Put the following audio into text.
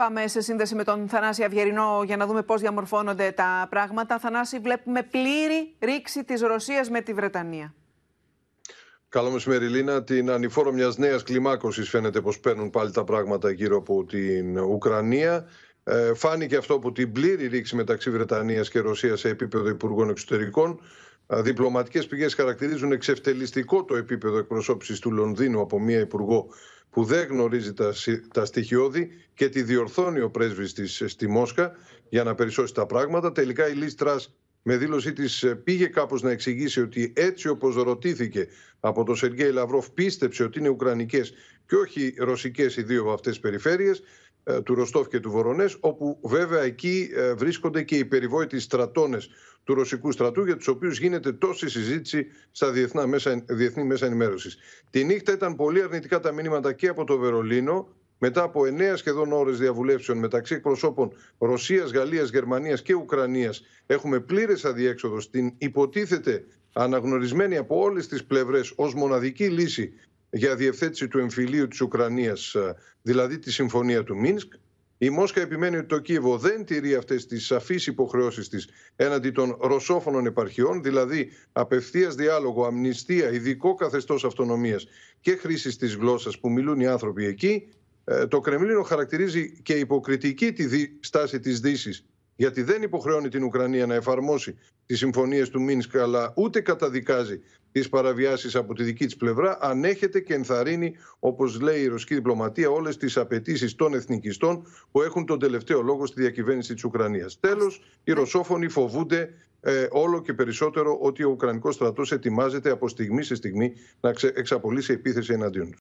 Πάμε σε σύνδεση με τον Θανάση Αυγερινό για να δούμε πώς διαμορφώνονται τα πράγματα. Θανάση, βλέπουμε πλήρη ρήξη της Ρωσίας με τη Βρετανία. Καλό μεσημέρι, Λίνα. Την ανηφόρο μιας νέας κλιμάκωσης φαίνεται πως παίρνουν πάλι τα πράγματα γύρω από την Ουκρανία. Ε, φάνηκε αυτό που την πλήρη ρήξη μεταξύ Βρετανίας και Ρωσίας σε επίπεδο Υπουργών Εξωτερικών. Διπλωματικές πηγές χαρακτηρίζουν εξευτελιστικό το επίπεδο εκπροσώπησης του Λονδίνου από μία υπουργό που δεν γνωρίζει τα, τα στοιχειώδη και τη διορθώνει ο πρέσβης της ε, στη Μόσχα για να περισσώσει τα πράγματα. Τελικά η Λίστρας με δήλωσή της ε, πήγε κάπως να εξηγήσει ότι έτσι όπως ρωτήθηκε από τον Σεργέη Λαυρόφ πίστεψε ότι είναι Ουκρανικές και όχι Ρωσικές οι δύο αυτές περιφέρειες ε, του Ροστόφ και του Βορονές, όπου βέβαια εκεί ε, βρίσκονται και οι περιβόητοι στρατώνες του ρωσικού στρατού, για τους οποίους γίνεται τόση συζήτηση στα διεθνά μέσα, διεθνή μέσα ενημέρωσης. Την νύχτα ήταν πολύ αρνητικά τα μήνυματα και από το Βερολίνο, μετά από εννέα σχεδόν ώρες διαβουλεύσεων μεταξύ εκπροσώπων Ρωσίας, Γαλλίας, Γερμανίας και Ουκρανίας έχουμε πλήρες αδιέξοδο στην υποτίθεται αναγνωρισμένη από όλες τις πλευρές ως μοναδική λύση για διευθέτηση του εμφυλίου της Ουκρανίας, ε, δηλαδή τη συμφωνία του Μίνσκ. Η Μόσχα επιμένει ότι το Κίεβο δεν τηρεί αυτές τις σαφείς υποχρεώσεις της έναντι των ρωσόφωνων επαρχιών, δηλαδή απευθείας διάλογο, αμνηστία, ειδικό καθεστώς αυτονομίας και χρήσης της γλώσσας που μιλούν οι άνθρωποι εκεί. Ε, το Κρεμλίνο χαρακτηρίζει και υποκριτική τη στάση της Δύσης γιατί δεν υποχρεώνει την Ουκρανία να εφαρμόσει τις συμφωνίες του Μίνσκ, αλλά ούτε καταδικάζει τις παραβιάσεις από τη δική της πλευρά, ανέχεται και ενθαρρύνει, όπως λέει η ρωσική διπλωματία, όλες τις απαιτήσεις των εθνικιστών που έχουν τον τελευταίο λόγο στη διακυβέρνηση της Ουκρανίας. Τέλος, οι ρωσόφωνοι φοβούνται ε, όλο και περισσότερο ότι ο Ουκρανικός στρατός ετοιμάζεται από στιγμή σε στιγμή να εξαπολύσει επίθεση εναντίον τους.